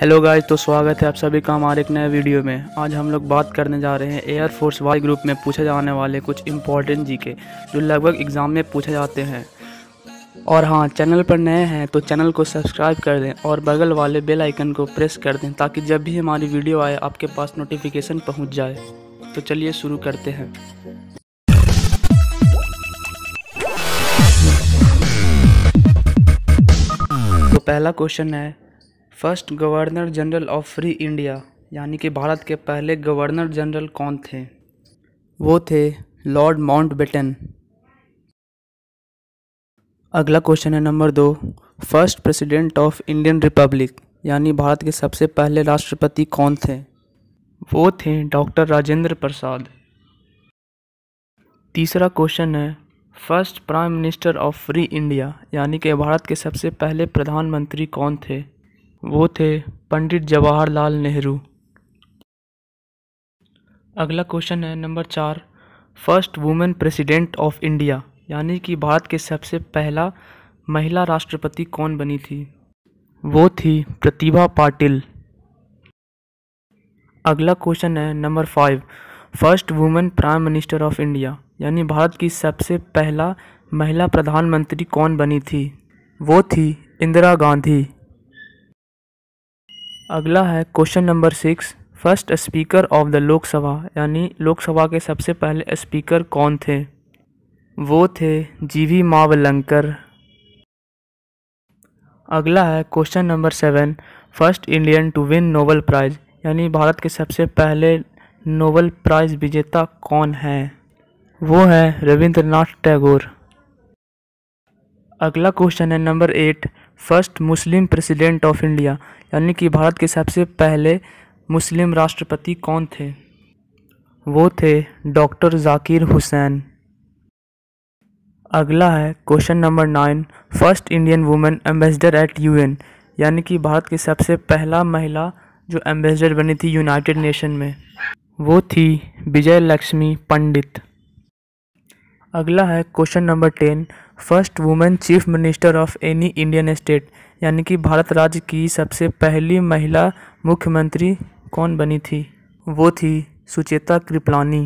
hello guys तो स्वागत है आप सभी का हमारे एक नए वीडियो में आज हम लोग बात करने जा रहे हैं एयर फोर्स वाई ग्रुप में पूछे जाने वाले कुछ इम्पॉर्टेंट जीके जो लगभग एग्ज़ाम में पूछे जाते हैं और हाँ चैनल पर नए हैं तो चैनल को सब्सक्राइब कर दें और बगल वाले बेल आइकन को प्रेस कर दें ताकि जब भी हमारी वीडियो आए आपके पास नोटिफिकेशन पहुँच जाए तो चलिए शुरू करते हैं तो पहला क्वेश्चन है first governor general of free India यानी कि भारत के पहले गवर्नर जनरल कौन थे वो थे लॉर्ड बेटन अगला क्वेश्चन है नंबर दो first president of Indian republic यानी भारत के सबसे पहले राष्ट्रपति कौन थे वो थे डॉक्टर राजेंद्र प्रसाद तीसरा क्वेश्चन है first prime minister of free India यानी कि भारत के सबसे पहले प्रधानमंत्री कौन थे वो थे पंडित जवाहरलाल नेहरू अगला क्वेश्चन है नंबर चार first women president of India यानी कि भारत के सबसे पहला महिला राष्ट्रपति कौन बनी थी वो थी प्रतिभा पाटिल अगला क्वेश्चन है number five first women prime minister of India यानी भारत की सबसे पहला महिला प्रधानमंत्री कौन बनी थी वो थी इंदिरा गांधी अगला है question number six first speaker of the Lok Sabha यानी लोकसभा के सबसे पहले स्पीकर कौन थे वो थे जीवी मावलंकर अगला है question number seven first Indian to win Nobel prize यानी भारत के सबसे पहले नोबल प्राइज़ विजेता कौन है वो है रविंद्रनाथ टैगोर अगला क्वेश्चन है number eight first Muslim president of India यानी कि भारत के सबसे पहले मुस्लिम राष्ट्रपति कौन थे वो थे डॉक्टर जाकिर हुसैन अगला है question number nine first Indian women ambassador at UN यानी कि भारत की सबसे पहला महिला जो एम्बेसडर बनी थी यूनाइटेड नेशन में वो थी विजय लक्ष्मी पंडित अगला है question number ten first women chief minister of any Indian state यानी कि भारत राज्य की सबसे पहली महिला मुख्यमंत्री कौन बनी थी वो थी सुचेता कृपलानी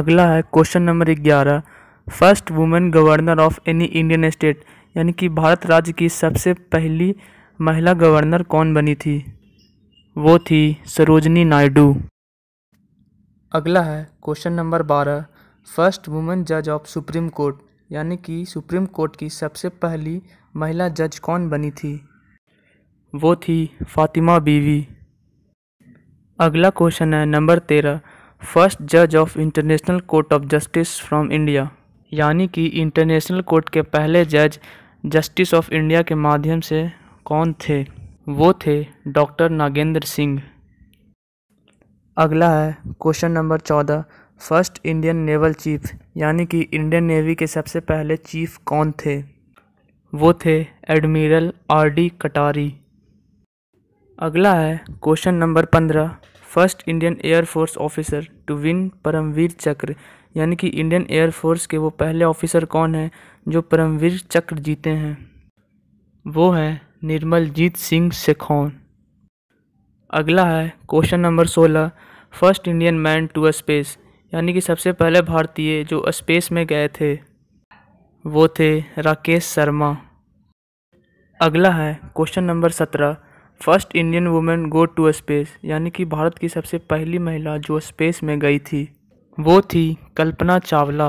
अगला है क्वेश्चन नंबर ग्यारह first women governor of any Indian state यानी कि भारत राज्य की सबसे पहली महिला गवर्नर कौन बनी थी वो थी सरोजनी नायडू अगला है क्वेश्चन नंबर बारह फर्स्ट वुमन जज ऑफ सुप्रीम कोर्ट यानी कि सुप्रीम कोर्ट की सबसे पहली महिला जज कौन बनी थी वो थी फातिमा बीवी अगला क्वेश्चन है नंबर तेरह फर्स्ट जज of international court of justice from India यानी कि इंटरनेशनल कोर्ट के पहले जज जस्टिस ऑफ इंडिया के माध्यम से कौन थे वो थे डॉक्टर नागेंद्र सिंह अगला है क्वेश्चन नंबर चौदह फर्स्ट इंडियन नेवल चीफ यानी कि इंडियन नेवी के सबसे पहले चीफ कौन थे वो थे एडमिरल आर डी कटारी अगला है क्वेश्चन नंबर पंद्रह first Indian air force officer to win Param Vir Chakra यानी कि इंडियन एयरफोर्स के वो पहले ऑफिसर कौन हैं जो परमवीर चक्र जीते हैं वो हैं निर्मलजीत सिंह सेखौन अगला है क्वेश्चन नंबर सोलह first Indian man to space यानी कि सबसे पहले भारतीय जो स्पेस में गए थे वो थे राकेश शर्मा अगला है क्वेश्चन नंबर सत्रह first Indian women go to space यानी कि भारत की सबसे पहली महिला जो स्पेस में गई थी वो थी कल्पना चावला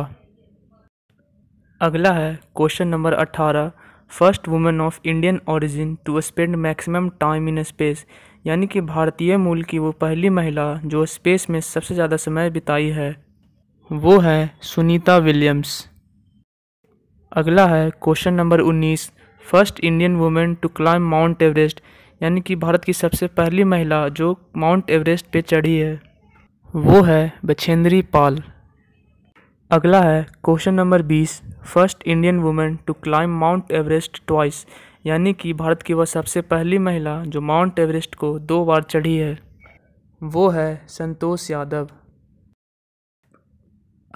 अगला है क्वेश्चन नंबर अट्ठारह first women of Indian origin to spend maximum time in space यानी कि भारतीय मूल की वो पहली महिला जो स्पेस में सबसे ज़्यादा समय बिताई है वो है सुनीता विलियम्स अगला है question number 19 first Indian women to climb mount Everest यानी कि भारत की सबसे पहली महिला जो माउंट एवरेस्ट पे चढ़ी है वो है बछेंद्री पाल अगला है question number 20 first Indian women to climb mount Everest twice यानी कि भारत की वह सबसे पहली महिला जो माउंट एवरेस्ट को दो बार चढ़ी है वो है संतोष यादव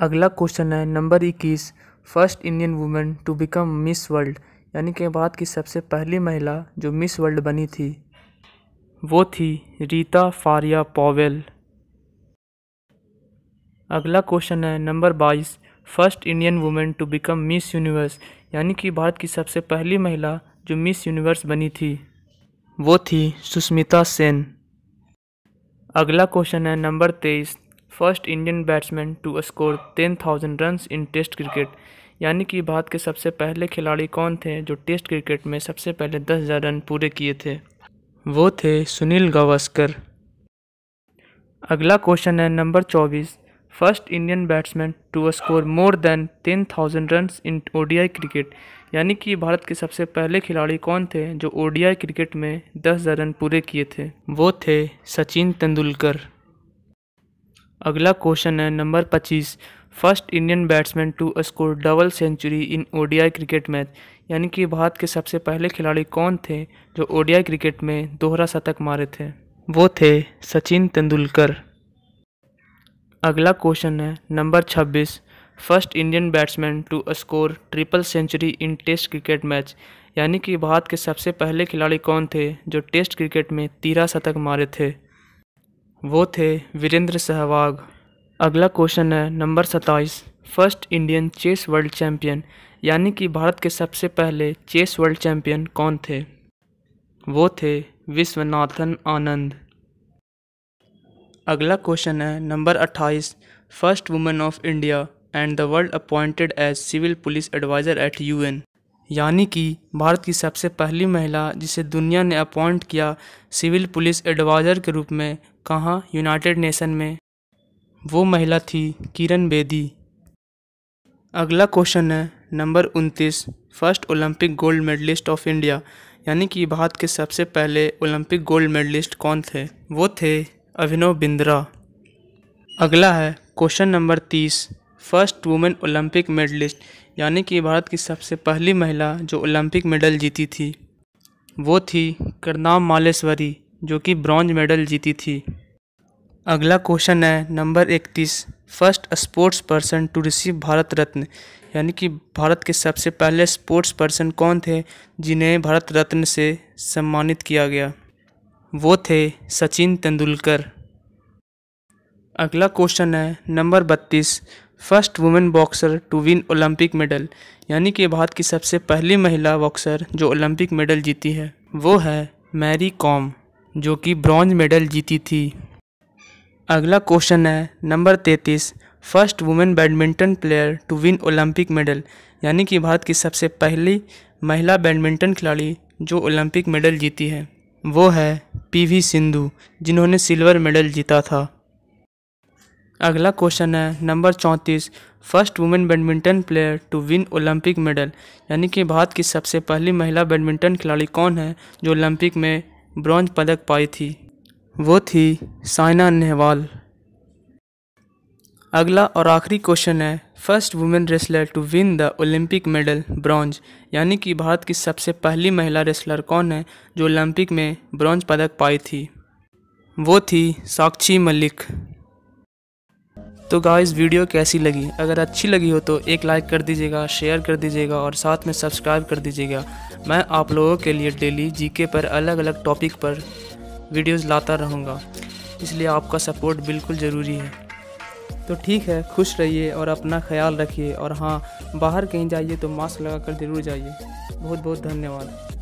अगला क्वेश्चन है नंबर इक्कीस first Indian women to become miss world यानी कि भारत की सबसे पहली महिला जो मिस वर्ल्ड बनी थी वो थी रीता फारिया पॉवेल अगला क्वेश्चन है नंबर बाईस first Indian women to become miss universe यानी कि भारत की सबसे पहली महिला जो मिस यूनिवर्स बनी थी वो थी सुष्मिता सेन अगला क्वेश्चन है नंबर तेईस first Indian batsman to score ten thousand run in test cricket यानी कि भारत के सबसे पहले खिलाड़ी कौन थे जो टेस्ट क्रिकेट में सबसे पहले दस हज़ार रन पूरे किए थे वो थे सुनील गावस्कर अगला क्वेश्चन है नंबर चौबीस first Indian batsman to score more than ten thousand run in ODI cricket यानी कि भारत के सबसे पहले खिलाड़ी कौन थे जो ओडीआई क्रिकेट में दस हज़ार रन पूरे किए थे वो थे सचिन तेंदुलकर अगला क्वेश्चन है नंबर पच्चीस first Indian batsman to score double century in ODI cricket match यानी कि भारत के सबसे पहले खिलाड़ी कौन थे जो ओडीआई क्रिकेट में दोहरा शतक मारे थे वो थे सचिन तेंदुलकर अगला क्वेश्चन है नंबर छब्बीस first Indian batsman to score triple century in test cricket match यानी कि भारत के सबसे पहले खिलाड़ी कौन थे जो टेस्ट क्रिकेट में तेरह शतक मारे थे वो थे वीरेंद्र सहवाग अगला क्वेश्चन है नंबर सत्ताईस first Indian chess world champion यानी कि भारत के सबसे पहले चेस वर्ल्ड चैम्पियन कौन थे वो थे विश्वनाथन आनंद अगला क्वेश्चन है नंबर अट्ठाईस first women of India and the world appointed as civil police adviser at UN यानी कि भारत की सबसे पहली महिला जिसे दुनिया ने अपॉइंट किया सिविल पुलिस एडवाइज़र के रूप में कहाँ यूनाइटेड नेशन में वो महिला थी किरण बेदी अगला क्वेश्चन है नंबर उनतीस first Olympic gold medalist of India यानी कि भारत के सबसे पहले ओलंपिक गोल्ड मेडलिस्ट कौन थे वो थे अभिनव बिंद्रा अगला है क्वेश्चन नंबर तीस फर्स्ट वुमेन ओलंपिक मेडलिस्ट यानी कि भारत की सबसे पहली महिला जो ओलंपिक मेडल जीती थी वो थी करनाम मालेश्वरी जो कि ब्रॉन्ज मेडल जीती थी अगला क्वेश्चन है नंबर इकतीस first sports person to receive Bharat Ratna यानी कि भारत के सबसे पहले स्पोर्ट्स पर्सन कौन थे जिन्हें भारत रत्न से सम्मानित किया गया वो थे सचिन तेंदुलकर अगला क्वेश्चन है नंबर बत्तीस first women boxer to win Olympic medal यानी कि भारत की सबसे पहली महिला बॉक्सर जो ओलंपिक मेडल जीती है वो है मैरी कॉम जो कि ब्रॉन्ज मेडल जीती थी अगला क्वेश्चन है नंबर तैंतीस first women badminton player to win Olympic medal यानी कि भारत की सबसे पहली महिला बैडमिंटन खिलाड़ी जो ओलंपिक मेडल जीती है वो है पीवी सिंधु जिन्होंने सिल्वर मेडल जीता था अगला क्वेश्चन है नंबर चौंतीस first women badminton player to win Olympic medal यानी कि भारत की सबसे पहली महिला बैडमिंटन खिलाड़ी कौन है जो ओलंपिक में ब्रॉन्ज पदक पाई थी वो थी साइना नेहवाल अगला और आखिरी क्वेश्चन है first women wrestler to win the Olympic medal bronze यानी कि भारत की सबसे पहली महिला रेसलर कौन है जो ओलंपिक में ब्रॉन्ज पदक पाई थी वो थी साक्षी मलिक तो गाइस वीडियो कैसी लगी अगर अच्छी लगी हो तो एक लाइक कर दीजिएगा शेयर कर दीजिएगा और साथ में सब्सक्राइब कर दीजिएगा मैं आप लोगों के लिए डेली जीके पर अलग अलग टॉपिक पर वीडियोज़ लाता रहूँगा इसलिए आपका सपोर्ट बिल्कुल ज़रूरी है तो ठीक है खुश रहिए और अपना ख्याल रखिए और हाँ बाहर कहीं जाइए तो मास्क लगा कर ज़रूर जाइए बहुत बहुत धन्यवाद